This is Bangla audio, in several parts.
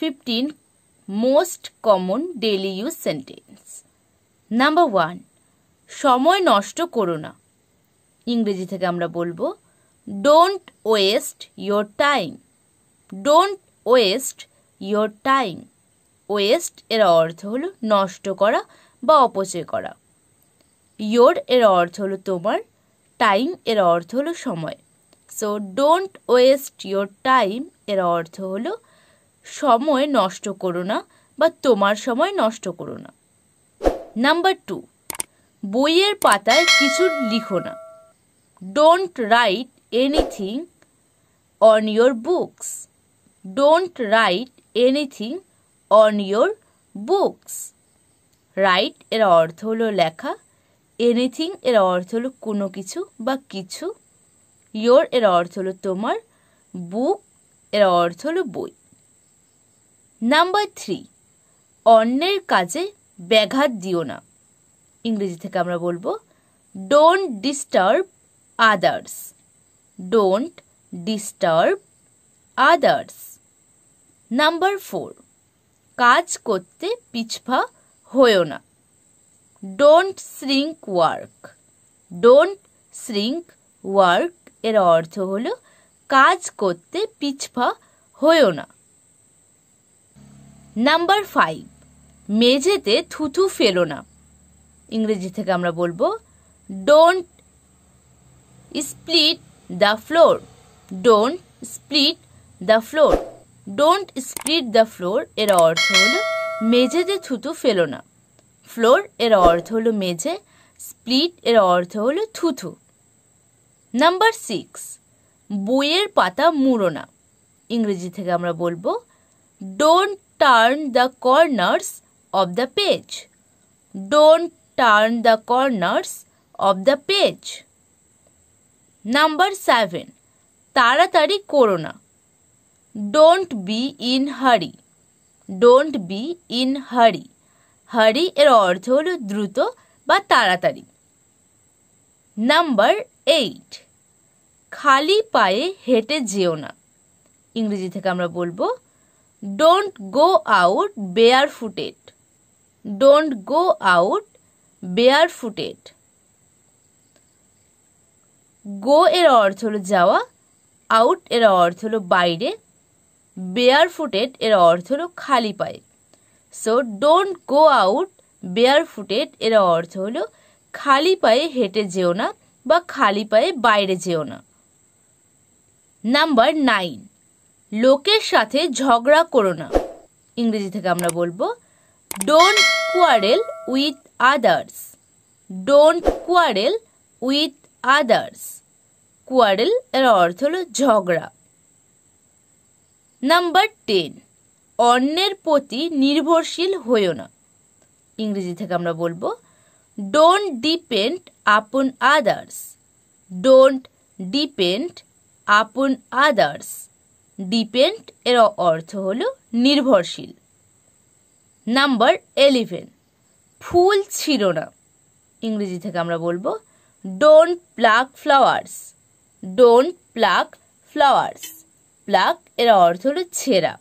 15 most common daily use sentence. Number one সময় নষ্ট করো না ইংরেজি থেকে আমরা বলবো don't waste your time don't waste your time waste এর অর্থ হলো নষ্ট করা বা অপচয় করা ইয়োর এর অর্থ হলো তোমার টাইম এর অর্থ হলো সময় so don't waste your time এর অর্থ হলো সময় নষ্ট করো না বা তোমার সময় নষ্ট করো না নাম্বার টু বইয়ের পাতায় কিছু লিখো না don't write anything on your books don't write anything on your books write এর অর্থ হলো লেখা এনিথিং এর অর্থ হলো কোনো কিছু বা কিছু ইয়োর এর অর্থ হলো তোমার বুক এর অর্থ হলো বই নাম্বার থ্রি অন্যের কাজে ব্যাঘাত দিও না ইংরেজি থেকে আমরা বলবো don't disturb others don't disturb others number four কাজ করতে পিছফা হয়েও না don't shrink work don't shrink work এর অর্থ হলো কাজ করতে পিছফা হয়েও না নাম্বার ফাইভ মেঝেতে থুথু ফেলো না ইংরেজি থেকে আমরা বলবো don't split the floor don't split the floor don't split the floor এর অর্থ হলো মেঝেতে থুতু ফেলো না ফ্লোর এর অর্থ হলো মেঝে স্প্লিট এর অর্থ হলো থুথু নাম্বার সিক্স বইয়ের পাতা মুড়ো না ইংরেজি থেকে আমরা বলবো don't turn the corners of the page don't turn the corners of the page number seven তাড়াতাড়ি করো না don't be in hurry don't be in hurry hurry এর অর্থ হল দ্রুত বা তাড়াতাড়ি নাম্বার এইট খালি পায়ে হেঁটে যেও না ইংরেজি থেকে আমরা বলবো don't go out bare footed don't go out bare footed go এর অর্থ হলো যাওয়া আউট এর অর্থ হলো বাইরে বেয়ার ফুটেড এর অর্থ হলো খালি পায়ে so don't go out bare footed এর অর্থ হলো খালি পায়ে হেঁটে যেও না বা খালি পায়ে বাইরে যেও না নাম্বার নাইন লোকের সাথে ঝগড়া করো না ইংরেজি থেকে আমরা বলবো don't quarrel with others don't quarrel with others quarrel এর অর্থ হলো ঝগড়া নাম্বার টেন অন্যের প্রতি নির্ভরশীল হইও না ইংরেজি থেকে আমরা বলবো don't depend upon others don't depend upon others depend এর অর্থ হল নির্ভরশীল নাম্বার এলিভেন ফুল ছিল না ইংরেজি থেকে আমরা বলবো don't pluck flowers don't pluck flowers pluck এর অর্থ হলো ছেঁড়া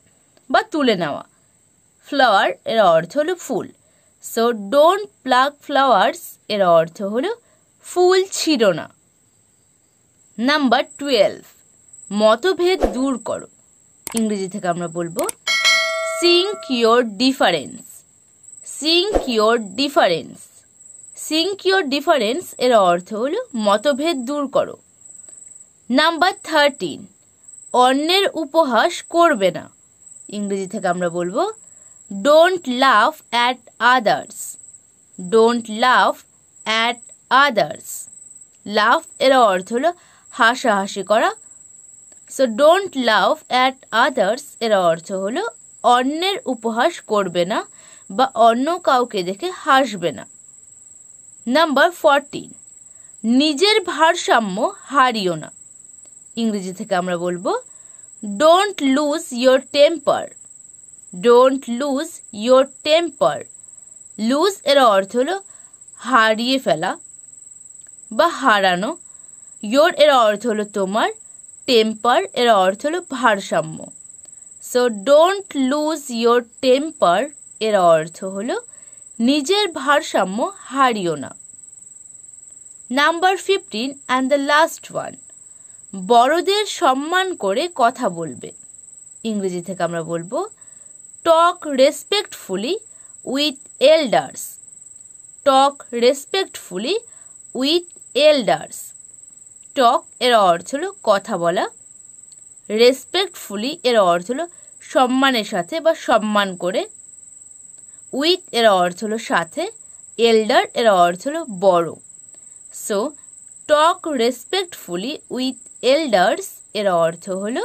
বা তুলে নেওয়া ফ্লাওয়ার এর অর্থ হলো ফুল সো ডোন্ট প্লাক ফ্লাওয়ার্স এর অর্থ হলো ফুল ছিল না নাম্বার টুয়েলভ মতভেদ দূর করো ইংরেজি থেকে আমরা বলবো sink your difference sink your difference sink your difference এর অর্থ হল মতভেদ দূর করো নাম্বার থার্টিন অন্যের উপহাস করবে না ইংরেজি থেকে আমরা বলবো don't laugh at others don't laugh at others laugh এর অর্থ হলো হাসাহাসি করা so don't laugh at others এর অর্থ হলো অন্যের উপহাস করবে না বা অন্য কাউকে দেখে হাসবে না নাম্বার ফরটিন নিজের ভারসাম্য হারিও না ইংরেজি থেকে আমরা বলবো don't lose your temper don't lose your temper lose এর অর্থ হলো হারিয়ে ফেলা বা হারানো ইয়োর এর অর্থ হলো তোমার টেম্পার এর অর্থ হলো ভারসাম্য so don't lose your temper এর অর্থ হলো নিজের ভারসাম্য হারিও না number fifteen and the last one বড়দের সম্মান করে কথা বলবে ইংরেজি থেকে আমরা বলবো talk respectfully with elders talk respectfully with elders talk এর অর্থ হলো কথা বলা রেসপেক্টফুলি এর অর্থ হলো সম্মানের সাথে বা সম্মান করে উইথ এর অর্থ হলো সাথে এল্ডার এর অর্থ হলো বড় so talk respectfully with elders এর অর্থ হলো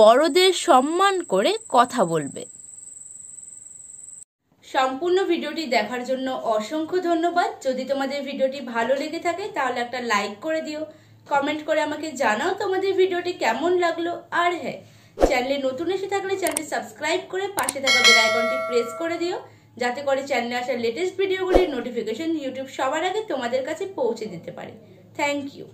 বড়দের সম্মান করে কথা বলবে সম্পূর্ণ ভিডিওটি দেখার জন্য অসংখ্য ধন্যবাদ যদি তোমাদের ভিডিওটি ভালো লেগে থাকে তাহলে একটা লাইক করে দিও কমেন্ট করে আমাকে জানাও তোমাদের ভিডিওটি কেমন লাগলো আর হ্যাঁ চ্যানেলে নতুন এসে থাকলে চ্যানেলটি সাবস্ক্রাইব করে পাশে থাকা বেল আইকনটি প্রেস করে দিও যাতে করে চ্যানেলে আসার লেটেস্ট ভিডিওগুলির নোটিফিকেশন ইউটিউব সবার আগে তোমাদের কাছে পৌঁছে দিতে পারে থ্যাংক ইউ